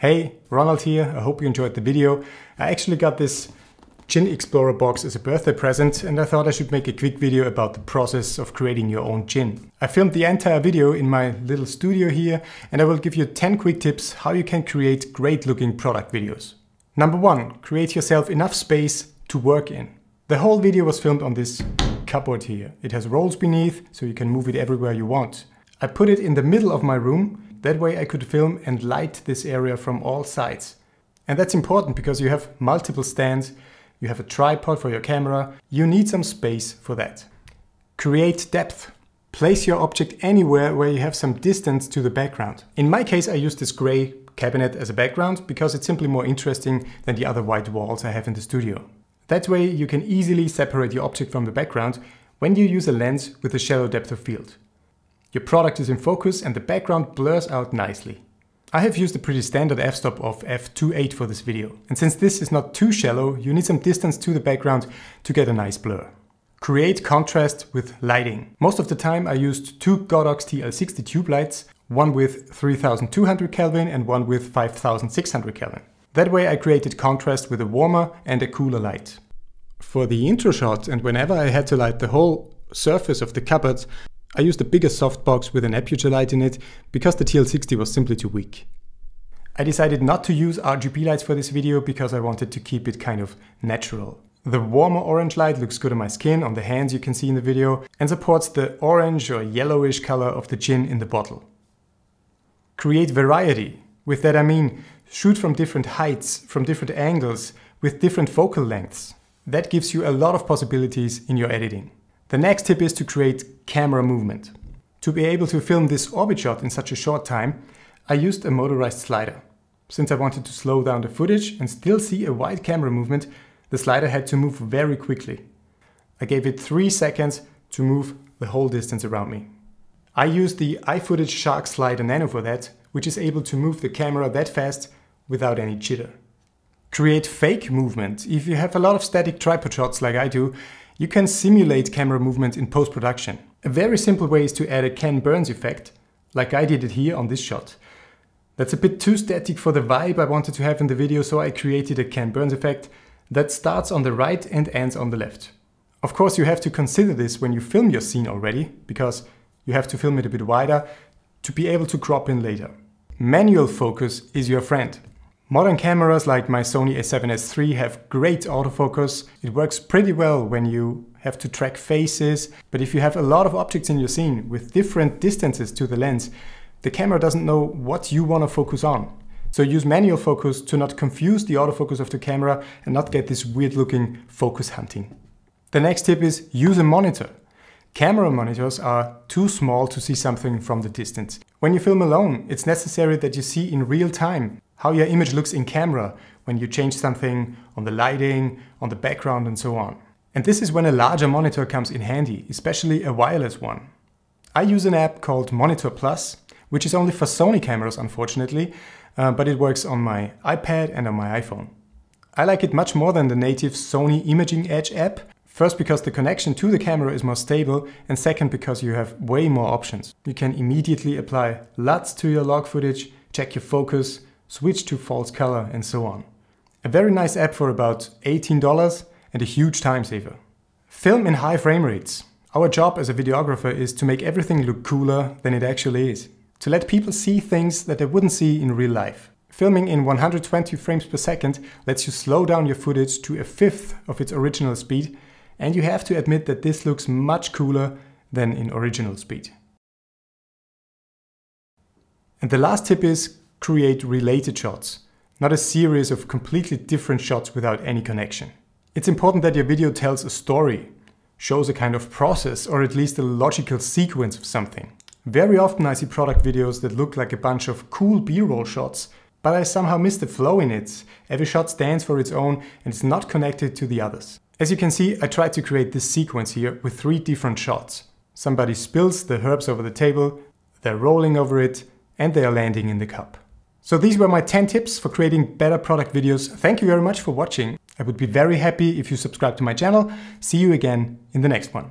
Hey, Ronald here. I hope you enjoyed the video. I actually got this Gin Explorer box as a birthday present and I thought I should make a quick video about the process of creating your own gin. I filmed the entire video in my little studio here and I will give you 10 quick tips how you can create great looking product videos. Number one, create yourself enough space to work in. The whole video was filmed on this cupboard here. It has rolls beneath so you can move it everywhere you want. I put it in the middle of my room, that way I could film and light this area from all sides. And that's important because you have multiple stands, you have a tripod for your camera, you need some space for that. Create depth. Place your object anywhere where you have some distance to the background. In my case I use this grey cabinet as a background because it's simply more interesting than the other white walls I have in the studio. That way you can easily separate your object from the background when you use a lens with a shallow depth of field. Your product is in focus and the background blurs out nicely. I have used a pretty standard f-stop of f2.8 for this video, and since this is not too shallow, you need some distance to the background to get a nice blur. Create contrast with lighting. Most of the time I used two Godox TL60 tube lights, one with 3200 Kelvin and one with 5600 Kelvin. That way I created contrast with a warmer and a cooler light. For the intro shot and whenever I had to light the whole surface of the cupboard, I used a bigger softbox with an light in it because the TL60 was simply too weak. I decided not to use RGB lights for this video because I wanted to keep it kind of natural. The warmer orange light looks good on my skin, on the hands you can see in the video, and supports the orange or yellowish color of the gin in the bottle. Create variety. With that I mean shoot from different heights, from different angles, with different focal lengths. That gives you a lot of possibilities in your editing. The next tip is to create camera movement. To be able to film this orbit shot in such a short time, I used a motorized slider. Since I wanted to slow down the footage and still see a wide camera movement, the slider had to move very quickly. I gave it 3 seconds to move the whole distance around me. I used the iFootage Shark Slider Nano for that, which is able to move the camera that fast without any jitter. Create fake movement. If you have a lot of static tripod shots like I do, you can simulate camera movement in post-production. A very simple way is to add a Ken Burns effect, like I did it here on this shot. That's a bit too static for the vibe I wanted to have in the video, so I created a Ken Burns effect that starts on the right and ends on the left. Of course, you have to consider this when you film your scene already, because you have to film it a bit wider to be able to crop in later. Manual focus is your friend. Modern cameras like my Sony a7S III have great autofocus. It works pretty well when you have to track faces, but if you have a lot of objects in your scene with different distances to the lens, the camera doesn't know what you want to focus on. So use manual focus to not confuse the autofocus of the camera and not get this weird looking focus hunting. The next tip is use a monitor. Camera monitors are too small to see something from the distance. When you film alone, it's necessary that you see in real time how your image looks in camera when you change something on the lighting, on the background and so on. And this is when a larger monitor comes in handy, especially a wireless one. I use an app called Monitor Plus, which is only for Sony cameras unfortunately, uh, but it works on my iPad and on my iPhone. I like it much more than the native Sony Imaging Edge app, First, because the connection to the camera is more stable, and second, because you have way more options. You can immediately apply LUTs to your log footage, check your focus, switch to false color and so on. A very nice app for about $18 and a huge time saver. Film in high frame rates. Our job as a videographer is to make everything look cooler than it actually is. To let people see things that they wouldn't see in real life. Filming in 120 frames per second lets you slow down your footage to a fifth of its original speed and you have to admit that this looks much cooler than in original speed. And the last tip is create related shots, not a series of completely different shots without any connection. It's important that your video tells a story, shows a kind of process or at least a logical sequence of something. Very often I see product videos that look like a bunch of cool b-roll shots, but I somehow miss the flow in it. Every shot stands for its own and it's not connected to the others. As you can see, I tried to create this sequence here with three different shots. Somebody spills the herbs over the table, they're rolling over it, and they are landing in the cup. So these were my 10 tips for creating better product videos. Thank you very much for watching. I would be very happy if you subscribe to my channel. See you again in the next one.